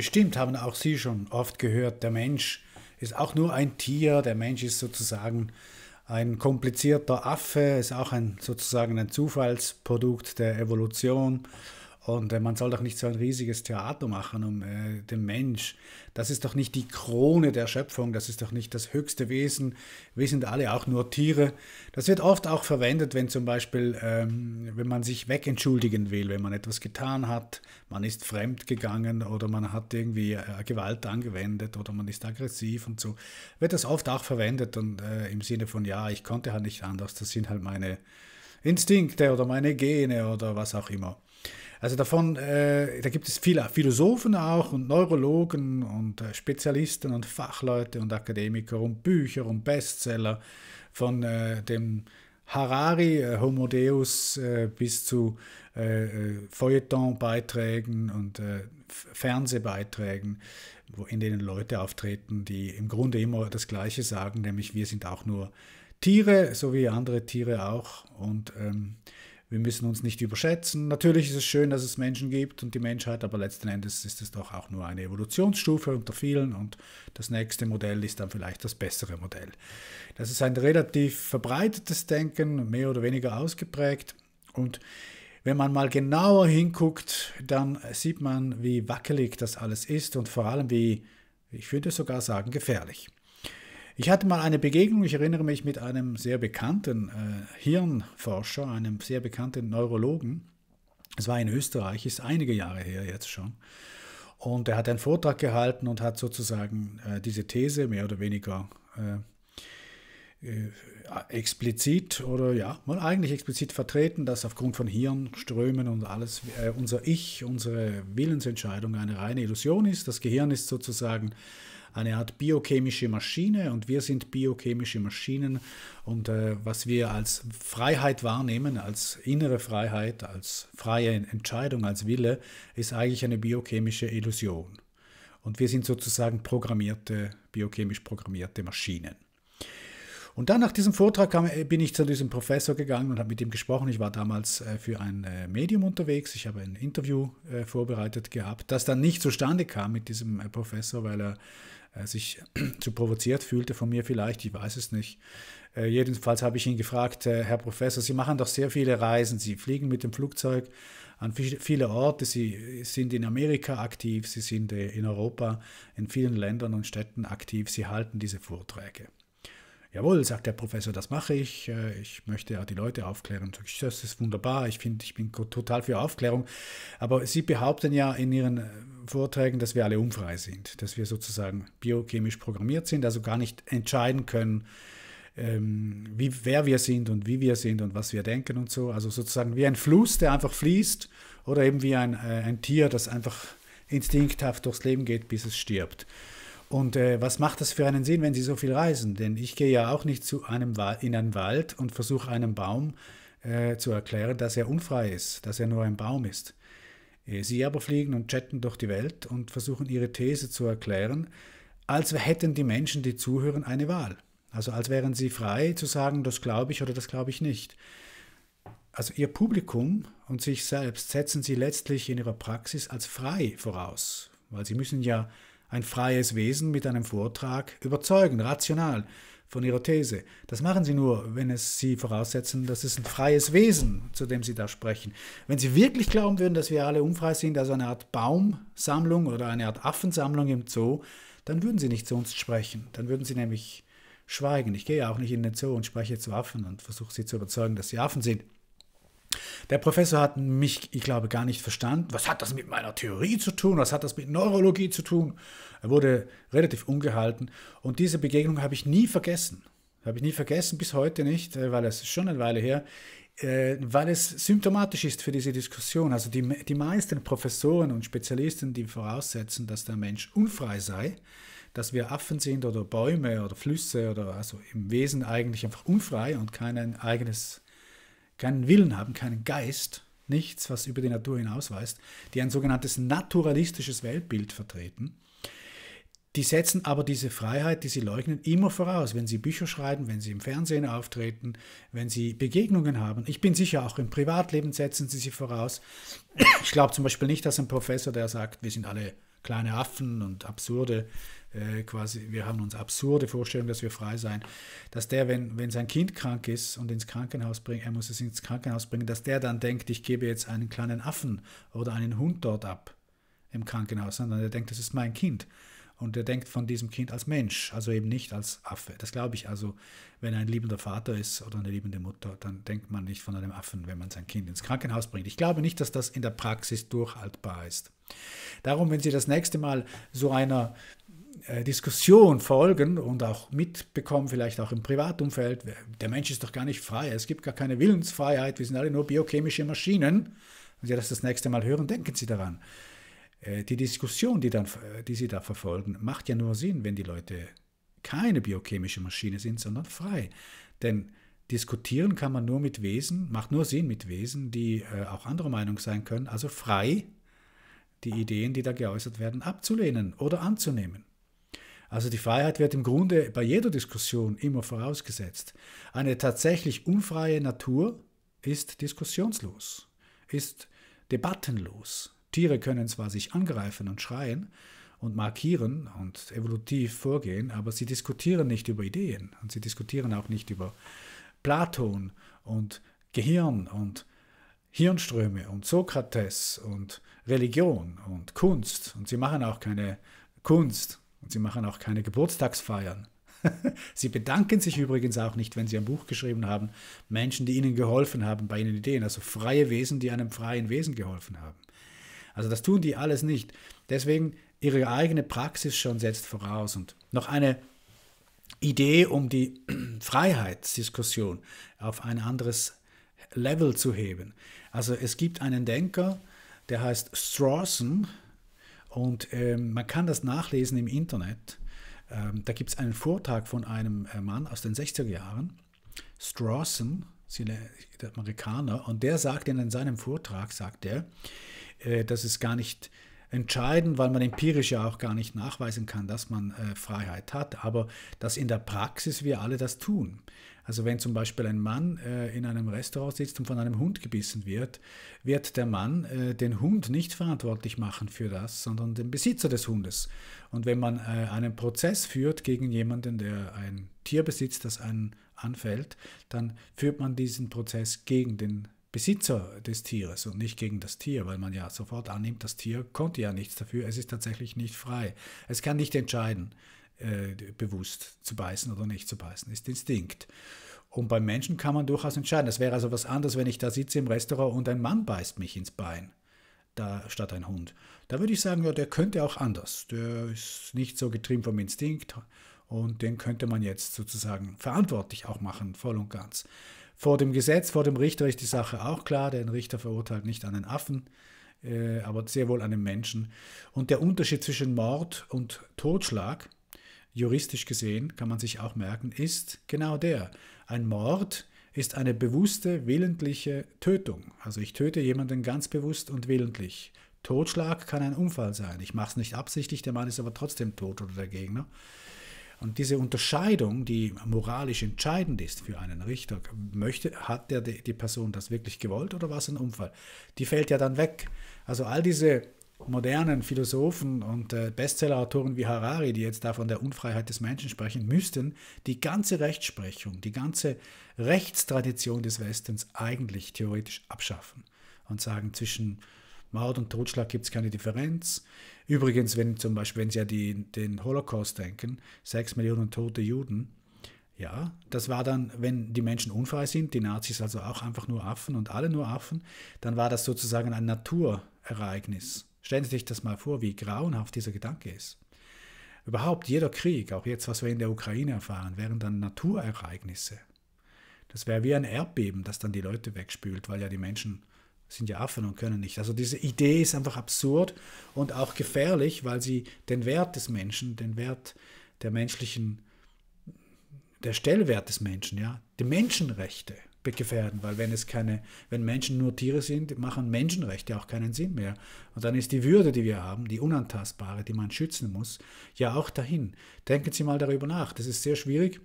Bestimmt haben auch Sie schon oft gehört, der Mensch ist auch nur ein Tier, der Mensch ist sozusagen ein komplizierter Affe, ist auch ein, sozusagen ein Zufallsprodukt der Evolution und äh, man soll doch nicht so ein riesiges Theater machen um äh, den Mensch. Das ist doch nicht die Krone der Schöpfung, das ist doch nicht das höchste Wesen. Wir sind alle auch nur Tiere. Das wird oft auch verwendet, wenn zum Beispiel, ähm, wenn man sich wegentschuldigen will, wenn man etwas getan hat, man ist fremd gegangen oder man hat irgendwie äh, Gewalt angewendet oder man ist aggressiv und so, wird das oft auch verwendet und äh, im Sinne von, ja, ich konnte halt nicht anders, das sind halt meine Instinkte oder meine Gene oder was auch immer. Also davon, äh, da gibt es viele Philosophen auch und Neurologen und äh, Spezialisten und Fachleute und Akademiker und Bücher und Bestseller von äh, dem Harari, äh, Homo Deus äh, bis zu äh, äh, Feuilleton-Beiträgen und Fernsehbeiträgen, wo, in denen Leute auftreten, die im Grunde immer das Gleiche sagen, nämlich wir sind auch nur Tiere, so wie andere Tiere auch und ähm, wir müssen uns nicht überschätzen. Natürlich ist es schön, dass es Menschen gibt und die Menschheit, aber letzten Endes ist es doch auch nur eine Evolutionsstufe unter vielen und das nächste Modell ist dann vielleicht das bessere Modell. Das ist ein relativ verbreitetes Denken, mehr oder weniger ausgeprägt und wenn man mal genauer hinguckt, dann sieht man, wie wackelig das alles ist und vor allem wie, ich würde sogar sagen, gefährlich. Ich hatte mal eine Begegnung, ich erinnere mich, mit einem sehr bekannten äh, Hirnforscher, einem sehr bekannten Neurologen. Es war in Österreich, ist einige Jahre her jetzt schon. Und er hat einen Vortrag gehalten und hat sozusagen äh, diese These mehr oder weniger äh, äh explizit oder ja, mal eigentlich explizit vertreten, dass aufgrund von Hirnströmen und alles äh, unser Ich, unsere Willensentscheidung eine reine Illusion ist. Das Gehirn ist sozusagen eine Art biochemische Maschine und wir sind biochemische Maschinen und äh, was wir als Freiheit wahrnehmen, als innere Freiheit, als freie Entscheidung, als Wille, ist eigentlich eine biochemische Illusion. Und wir sind sozusagen programmierte, biochemisch programmierte Maschinen. Und dann nach diesem Vortrag kam, äh, bin ich zu diesem Professor gegangen und habe mit ihm gesprochen. Ich war damals äh, für ein äh, Medium unterwegs. Ich habe ein Interview vorbereitet gehabt, das dann nicht zustande kam mit diesem Professor, weil er sich zu provoziert fühlte von mir vielleicht, ich weiß es nicht. jedenfalls habe ich ihn gefragt, Herr Professor, Sie machen doch sehr viele Reisen, Sie fliegen mit dem Flugzeug an viele Orte, Sie sind in Amerika aktiv, Sie sind in Europa, in vielen Ländern und Städten aktiv, Sie halten diese Vorträge. Jawohl, sagt der Professor, das mache ich. Äh, ich möchte ja die Leute aufklären. das ist wunderbar. Ich finde, ich bin total für Aufklärung. Aber Sie behaupten ja in Ihren äh, Vorträgen, dass wir alle unfrei sind, dass wir sozusagen biochemisch programmiert sind, also gar nicht entscheiden können, ähm, wie, wer wir sind und wie wir sind und was wir denken und so. Also sozusagen wie ein Fluss, der einfach fließt oder eben wie ein, äh, ein Tier, das einfach instinkthaft durchs Leben geht, bis es stirbt. Und äh, was macht das für einen Sinn, wenn Sie so viel reisen? Denn ich gehe ja auch nicht zu einem in einen Wald und versuche einem Baum äh, zu erklären, dass er unfrei ist, dass er nur ein Baum ist. Äh, sie aber fliegen und chatten durch die Welt und versuchen ihre These zu erklären, als hätten die Menschen, die zuhören, eine Wahl. Also als wären sie frei zu sagen, das glaube ich oder das glaube ich nicht. Also ihr Publikum und sich selbst setzen sie letztlich in ihrer Praxis als frei voraus, weil sie müssen ja ein freies Wesen mit einem Vortrag überzeugen, rational von ihrer These. Das machen sie nur, wenn es sie voraussetzen, dass es ein freies Wesen, zu dem sie da sprechen. Wenn sie wirklich glauben würden, dass wir alle unfrei sind, also eine Art Baumsammlung oder eine Art Affensammlung im Zoo, dann würden sie nicht zu uns sprechen. Dann würden sie nämlich schweigen. Ich gehe auch nicht in den Zoo und spreche zu Affen und versuche sie zu überzeugen, dass sie Affen sind. Der Professor hat mich, ich glaube, gar nicht verstanden. Was hat das mit meiner Theorie zu tun? Was hat das mit Neurologie zu tun? Er wurde relativ ungehalten. Und diese Begegnung habe ich nie vergessen. Habe ich nie vergessen, bis heute nicht, äh, weil es schon eine Weile her, äh, weil es symptomatisch ist für diese Diskussion. Also die, die meisten Professoren und Spezialisten, die voraussetzen, dass der Mensch unfrei sei, dass wir Affen sind oder Bäume oder Flüsse oder also im Wesen eigentlich einfach unfrei und kein eigenes keinen Willen haben, keinen Geist, nichts, was über die Natur hinausweist, die ein sogenanntes naturalistisches Weltbild vertreten. Die setzen aber diese Freiheit, die sie leugnen, immer voraus, wenn sie Bücher schreiben, wenn sie im Fernsehen auftreten, wenn sie Begegnungen haben. Ich bin sicher, auch im Privatleben setzen sie sie voraus. Ich glaube zum Beispiel nicht, dass ein Professor, der sagt, wir sind alle kleine Affen und absurde äh, quasi, wir haben uns absurde Vorstellungen, dass wir frei sein, dass der, wenn, wenn sein Kind krank ist und ins Krankenhaus bringt, er muss es ins Krankenhaus bringen, dass der dann denkt, ich gebe jetzt einen kleinen Affen oder einen Hund dort ab im Krankenhaus, sondern er denkt, das ist mein Kind. Und er denkt von diesem Kind als Mensch, also eben nicht als Affe. Das glaube ich. Also, wenn ein liebender Vater ist oder eine liebende Mutter, dann denkt man nicht von einem Affen, wenn man sein Kind ins Krankenhaus bringt. Ich glaube nicht, dass das in der Praxis durchhaltbar ist. Darum, wenn Sie das nächste Mal so einer äh, Diskussion folgen und auch mitbekommen, vielleicht auch im Privatumfeld, der Mensch ist doch gar nicht frei, es gibt gar keine Willensfreiheit, wir sind alle nur biochemische Maschinen. Wenn Sie das das nächste Mal hören, denken Sie daran. Äh, die Diskussion, die, dann, äh, die Sie da verfolgen, macht ja nur Sinn, wenn die Leute keine biochemische Maschine sind, sondern frei. Denn diskutieren kann man nur mit Wesen, macht nur Sinn mit Wesen, die auch anderer Meinung sein können, also frei die Ideen, die da geäußert werden, abzulehnen oder anzunehmen. Also die Freiheit wird im Grunde bei jeder Diskussion immer vorausgesetzt. Eine tatsächlich unfreie Natur ist diskussionslos, ist debattenlos. Tiere können zwar sich angreifen und schreien und markieren und evolutiv vorgehen, aber sie diskutieren nicht über Ideen und sie diskutieren auch nicht über Platon und Gehirn und Hirnströme und Sokrates und Religion und Kunst und sie machen auch keine Kunst. Und sie machen auch keine Geburtstagsfeiern. sie bedanken sich übrigens auch nicht, wenn sie ein Buch geschrieben haben. Menschen, die ihnen geholfen haben bei ihren Ideen. Also freie Wesen, die einem freien Wesen geholfen haben. Also das tun die alles nicht. Deswegen ihre eigene Praxis schon setzt voraus. Und noch eine Idee, um die Freiheitsdiskussion auf ein anderes Level zu heben. Also es gibt einen Denker, der heißt Strawson, und ähm, man kann das nachlesen im Internet. Ähm, da gibt es einen Vortrag von einem äh, Mann aus den 60er Jahren, Strawson, der Amerikaner, und der sagt in seinem Vortrag, sagt er, äh, dass es gar nicht entscheidend, weil man empirisch ja auch gar nicht nachweisen kann, dass man äh, Freiheit hat, aber dass in der Praxis wir alle das tun. Also wenn zum Beispiel ein Mann äh, in einem Restaurant sitzt und von einem Hund gebissen wird, wird der Mann äh, den Hund nicht verantwortlich machen für das, sondern den Besitzer des Hundes. Und wenn man äh, einen Prozess führt gegen jemanden, der ein Tier besitzt, das einen anfällt, dann führt man diesen Prozess gegen den Besitzer des Tieres und nicht gegen das Tier, weil man ja sofort annimmt, das Tier konnte ja nichts dafür, es ist tatsächlich nicht frei. Es kann nicht entscheiden. Äh, bewusst zu beißen oder nicht zu beißen, ist Instinkt. Und beim Menschen kann man durchaus entscheiden. Das wäre also was anderes, wenn ich da sitze im Restaurant und ein Mann beißt mich ins Bein da, statt ein Hund. Da würde ich sagen, ja, der könnte auch anders. Der ist nicht so getrieben vom Instinkt und den könnte man jetzt sozusagen verantwortlich auch machen, voll und ganz. Vor dem Gesetz, vor dem Richter ist die Sache auch klar. Der Richter verurteilt nicht einen Affen, äh, aber sehr wohl einen Menschen. Und der Unterschied zwischen Mord und Totschlag juristisch gesehen, kann man sich auch merken, ist genau der. Ein Mord ist eine bewusste, willentliche Tötung. Also ich töte jemanden ganz bewusst und willentlich. Totschlag kann ein Unfall sein. Ich mache es nicht absichtlich, der Mann ist aber trotzdem tot oder der Gegner. Und diese Unterscheidung, die moralisch entscheidend ist für einen Richter, möchte, hat der, die Person das wirklich gewollt oder war es ein Unfall? Die fällt ja dann weg. Also all diese modernen Philosophen und äh, Bestsellerautoren wie Harari, die jetzt da von der Unfreiheit des Menschen sprechen, müssten die ganze Rechtsprechung, die ganze Rechtstradition des Westens eigentlich theoretisch abschaffen und sagen, zwischen Mord und Totschlag gibt es keine Differenz. Übrigens, wenn zum Beispiel, wenn Sie ja die, den Holocaust denken, sechs Millionen tote Juden, ja, das war dann, wenn die Menschen unfrei sind, die Nazis also auch einfach nur Affen und alle nur Affen, dann war das sozusagen ein Naturereignis. Stellen Sie sich das mal vor, wie grauenhaft dieser Gedanke ist. Überhaupt jeder Krieg, auch jetzt, was wir in der Ukraine erfahren, wären dann Naturereignisse. Das wäre wie ein Erdbeben, das dann die Leute wegspült, weil ja die Menschen sind ja Affen und können nicht. Also diese Idee ist einfach absurd und auch gefährlich, weil sie den Wert des Menschen, den Wert der menschlichen, der Stellwert des Menschen, ja, die Menschenrechte gefährden, weil wenn es keine, wenn Menschen nur Tiere sind, machen Menschenrechte auch keinen Sinn mehr. Und dann ist die Würde, die wir haben, die unantastbare, die man schützen muss, ja auch dahin. Denken Sie mal darüber nach. Das ist sehr schwierig,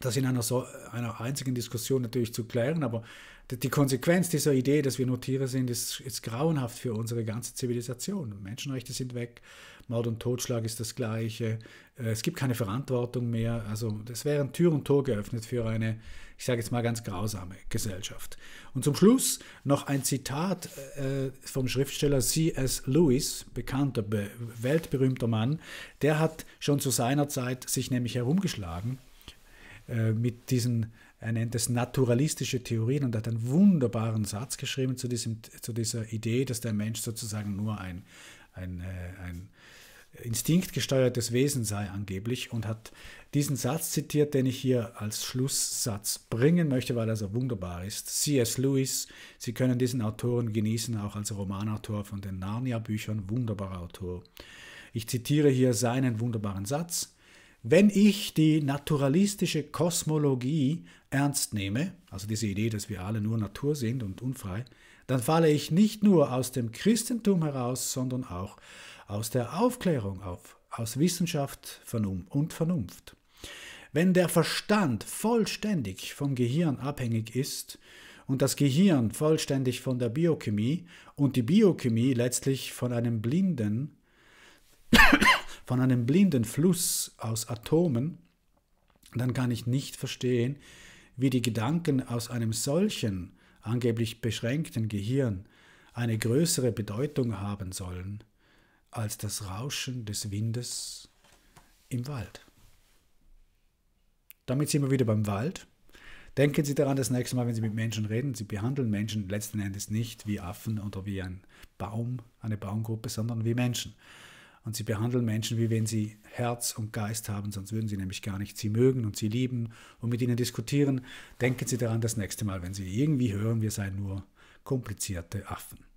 das in einer so einer einzigen Diskussion natürlich zu klären, aber die Konsequenz dieser Idee, dass wir nur Tiere sind, ist, ist grauenhaft für unsere ganze Zivilisation. Menschenrechte sind weg, Mord und Totschlag ist das Gleiche, äh, es gibt keine Verantwortung mehr. Also es wären Tür und Tor geöffnet für eine, ich sage jetzt mal ganz grausame Gesellschaft. Und zum Schluss noch ein Zitat äh, vom Schriftsteller C.S. Lewis, bekannter, weltberühmter Mann. Der hat schon zu seiner Zeit sich nämlich herumgeschlagen äh, mit diesen er nennt es naturalistische Theorien und hat einen wunderbaren Satz geschrieben zu, diesem, zu dieser Idee, dass der Mensch sozusagen nur ein, ein, äh, ein instinktgesteuertes Wesen sei angeblich und hat diesen Satz zitiert, den ich hier als Schlusssatz bringen möchte, weil er so wunderbar ist. C.S. Lewis, Sie können diesen Autoren genießen, auch als Romanautor von den Narnia-Büchern, wunderbarer Autor. Ich zitiere hier seinen wunderbaren Satz. Wenn ich die naturalistische Kosmologie ernst nehme, also diese Idee, dass wir alle nur Natur sind und unfrei, dann falle ich nicht nur aus dem Christentum heraus, sondern auch aus der Aufklärung auf, aus Wissenschaft und Vernunft. Wenn der Verstand vollständig vom Gehirn abhängig ist und das Gehirn vollständig von der Biochemie und die Biochemie letztlich von einem blinden von einem blinden Fluss aus Atomen, dann kann ich nicht verstehen, wie die Gedanken aus einem solchen, angeblich beschränkten Gehirn eine größere Bedeutung haben sollen als das Rauschen des Windes im Wald. Damit sind wir wieder beim Wald. Denken Sie daran, das nächste Mal, wenn Sie mit Menschen reden, Sie behandeln Menschen letzten Endes nicht wie Affen oder wie ein Baum, eine Baumgruppe, sondern wie Menschen. Und sie behandeln Menschen, wie wenn sie Herz und Geist haben, sonst würden sie nämlich gar nicht sie mögen und sie lieben und mit ihnen diskutieren. Denken Sie daran das nächste Mal, wenn Sie irgendwie hören, wir seien nur komplizierte Affen.